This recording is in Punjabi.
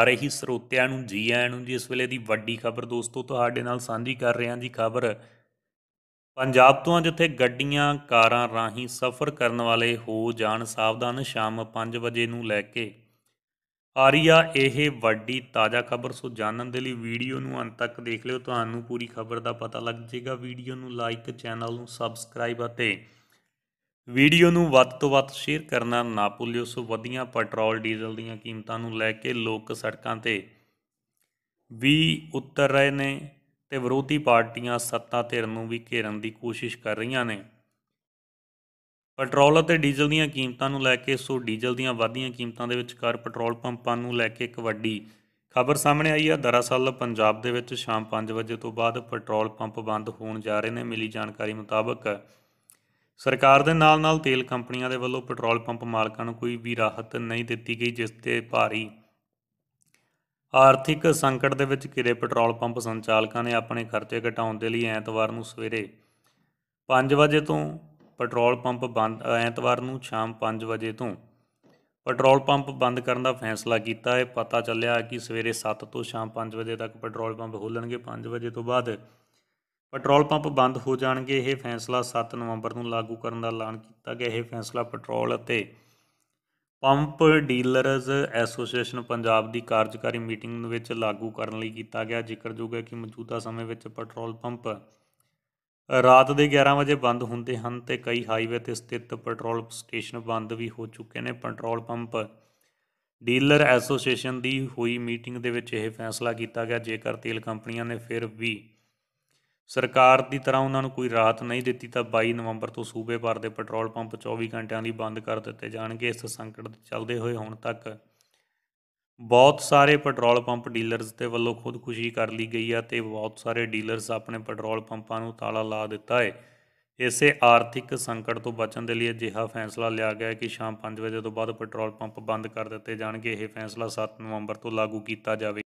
ਸਾਰੇ ਹੀ ਸਰੋਤਿਆਂ ਨੂੰ ਜੀ ਆਇਆਂ ਨੂੰ ਜੀ ਇਸ ਵੇਲੇ ਦੀ ਵੱਡੀ ਖਬਰ ਦੋਸਤੋ ਤੁਹਾਡੇ ਨਾਲ ਸਾਂਝੀ ਕਰ ਰਹੇ ਹਾਂ ਜੀ ਖਬਰ ਪੰਜਾਬ ਤੋਂ ਜਿੱਥੇ ਗੱਡੀਆਂ ਕਾਰਾਂ ਰਾਹੀਂ ਸਫ਼ਰ ਕਰਨ ਵਾਲੇ ਹੋ ਜਾਣ ਸਾਵਧਾਨ ਸ਼ਾਮ 5 ਵਜੇ ਨੂੰ ਲੈ ਕੇ ਆ ਰਹੀ ਆ ਇਹ ਵੱਡੀ ਤਾਜ਼ਾ ਖਬਰ ਸੋ ਜਾਣਨ ਦੇ ਲਈ ਵੀਡੀਓ ਨੂੰ ਅੰਤ ਤੱਕ ਦੇਖ ਲਿਓ ਤੁਹਾਨੂੰ ਪੂਰੀ ਖਬਰ ਦਾ ਪਤਾ ਲੱਗ ਜਾਏਗਾ ਵੀਡੀਓ ਨੂੰ ਲਾਈਕ ਚੈਨਲ ਨੂੰ ਸਬਸਕ੍ਰਾਈਬ ਅਤੇ ਵੀਡੀਓ ਨੂੰ ਵੱਧ ਤੋਂ ਵੱਧ ਸ਼ੇਅਰ ਕਰਨਾ ਨਾ ਭੁੱਲਿਓ ਸੋ ਵਧੀਆਂ ਪੈਟਰੋਲ ਡੀਜ਼ਲ ਦੀਆਂ ਕੀਮਤਾਂ ਨੂੰ ਲੈ ਕੇ ਲੋਕ ਸੜਕਾਂ ਤੇ ਵੀ ਉਤਰ ਰਹੇ ਨੇ ਤੇ ਵਿਰੋਧੀ ਪਾਰਟੀਆਂ ਸੱਤਾ ਧਿਰ ਨੂੰ ਵੀ ਘੇਰਨ ਦੀ ਕੋਸ਼ਿਸ਼ ਕਰ ਰਹੀਆਂ ਨੇ ਪੈਟਰੋਲ ਅਤੇ ਡੀਜ਼ਲ ਦੀਆਂ ਕੀਮਤਾਂ ਨੂੰ ਲੈ ਕੇ ਸੋ ਡੀਜ਼ਲ ਦੀਆਂ ਵਧੀਆਂ ਕੀਮਤਾਂ ਦੇ ਵਿਚਕਾਰ ਪੈਟਰੋਲ ਪੰਪਾਂ ਨੂੰ ਲੈ ਕੇ ਇੱਕ ਵੱਡੀ ਖਬਰ ਸਾਹਮਣੇ ਆਈ ਹੈ ਦਰਅਸਲ ਪੰਜਾਬ ਦੇ ਵਿੱਚ ਸ਼ਾਮ 5 ਵਜੇ ਤੋਂ ਬਾਅਦ ਪੈਟਰੋਲ ਪੰਪ ਬੰਦ ਹੋਣ ਜਾ ਰਹੇ ਨੇ ਮਿਲੀ ਜਾਣਕਾਰੀ ਮੁਤਾਬਕ ਸਰਕਾਰ ਦੇ ਨਾਲ-ਨਾਲ ਤੇਲ ਕੰਪਨੀਆਂ ਦੇ ਵੱਲੋਂ ਪੈਟਰੋਲ ਪੰਪ ਮਾਲਕਾਂ ਨੂੰ ਕੋਈ ਵੀ ਰਾਹਤ ਨਹੀਂ ਦਿੱਤੀ ਗਈ ਜਿਸ ਤੇ ਭਾਰੀ ਆਰਥਿਕ ਸੰਕਟ ਦੇ ਵਿੱਚ ਕਿਰੇ ਪੈਟਰੋਲ ਪੰਪ ਸੰਚਾਲਕਾਂ ਨੇ ਆਪਣੇ ਖਰਚੇ ਘਟਾਉਣ ਦੇ ਲਈ ਐਤਵਾਰ ਨੂੰ ਸਵੇਰੇ 5 ਵਜੇ ਤੋਂ ਪੈਟਰੋਲ ਪੰਪ ਬੰਦ ਐਤਵਾਰ ਨੂੰ ਸ਼ਾਮ 5 ਵਜੇ ਤੋਂ ਪੈਟਰੋਲ ਪੰਪ ਬੰਦ ਕਰਨ ਦਾ ਫੈਸਲਾ ਕੀਤਾ ਹੈ ਪਤਾ ਚੱਲਿਆ ਕਿ ਸਵੇਰੇ 7 ਤੋਂ ਸ਼ਾਮ 5 ਵਜੇ ਤੱਕ ਪੈਟਰੋਲ ਪੰਪ ਖੋਲਣਗੇ 5 ਵਜੇ ਤੋਂ ਬਾਅਦ ਪੈਟਰੋਲ ਪੰਪ ਬੰਦ ਹੋ ਜਾਣਗੇ ਇਹ ਫੈਸਲਾ 7 ਨਵੰਬਰ ਨੂੰ ਲਾਗੂ ਕਰਨ ਦਾ ਐਲਾਨ ਕੀਤਾ ਗਿਆ ਇਹ ਫੈਸਲਾ ਪੈਟਰੋਲ ਅਤੇ ਪੰਪ ਡੀਲਰਸ ਐਸੋਸੀਏਸ਼ਨ ਪੰਜਾਬ ਦੀ ਕਾਰਜਕਾਰੀ ਮੀਟਿੰਗ ਵਿੱਚ ਲਾਗੂ ਕਰਨ ਲਈ ਕੀਤਾ ਗਿਆ ਜ਼ਿਕਰਯੋਗ ਹੈ ਕਿ ਮੌਜੂਦਾ ਸਮੇਂ ਵਿੱਚ ਪੈਟਰੋਲ ਪੰਪ ਰਾਤ ਦੇ 11 ਵਜੇ ਬੰਦ ਹੁੰਦੇ ਹਨ ਤੇ ਕਈ ਹਾਈਵੇ ਤੇ ਸਥਿਤ ਪੈਟਰੋਲ ਸਟੇਸ਼ਨ ਬੰਦ ਵੀ ਹੋ ਚੁੱਕੇ ਨੇ ਪੈਟਰੋਲ ਪੰਪ ਡੀਲਰ ਐਸੋਸੀਏਸ਼ਨ ਦੀ ਹੋਈ ਮੀਟਿੰਗ ਦੇ ਵਿੱਚ ਇਹ ਫੈਸਲਾ ਕੀਤਾ ਗਿਆ ਜੇਕਰ ਤੇਲ ਕੰਪਨੀਆਂ ਨੇ ਫਿਰ ਵੀ ਸਰਕਾਰ ਦੀ ਤਰ੍ਹਾਂ ਉਹਨਾਂ ਨੂੰ ਕੋਈ ਰਾਤ ਨਹੀਂ ਦਿੱਤੀ ਤਾਂ 22 ਨਵੰਬਰ ਤੋਂ ਸੂਬੇ ਭਰ ਦੇ ਪੈਟਰੋਲ ਪੰਪ 24 ਘੰਟਿਆਂ ਲਈ ਬੰਦ ਕਰ ਦਿੱਤੇ ਜਾਣਗੇ ਇਸ ਸੰਕਟ ਦੇ ਚੱਲਦੇ ਹੋਏ ਹੁਣ ਤੱਕ ਬਹੁਤ ਸਾਰੇ ਪੈਟਰੋਲ ਪੰਪ ਡੀਲਰਸ ਦੇ ਵੱਲੋਂ ਖੁਦਕੁਸ਼ੀ ਕਰ ਲਈ ਗਈ ਆ ਤੇ ਬਹੁਤ ਸਾਰੇ ਡੀਲਰਸ ਆਪਣੇ ਪੈਟਰੋਲ ਪੰਪਾਂ ਨੂੰ ਤਾਲਾ ਲਾ ਦਿੱਤਾ ਹੈ ਇਸੇ ਆਰਥਿਕ ਸੰਕਟ ਤੋਂ ਬਚਣ ਦੇ ਲਈ ਅਜਿਹਾ ਫੈਸਲਾ ਲਿਆ ਗਿਆ ਕਿ ਸ਼ਾਮ 5 ਵਜੇ ਤੋਂ ਬਾਅਦ ਪੈਟਰੋਲ ਪੰਪ ਬੰਦ ਕਰ ਦਿੱਤੇ ਜਾਣਗੇ ਇਹ ਫੈਸਲਾ 7 ਨਵੰਬਰ ਤੋਂ ਲਾਗੂ ਕੀਤਾ ਜਾਵੇ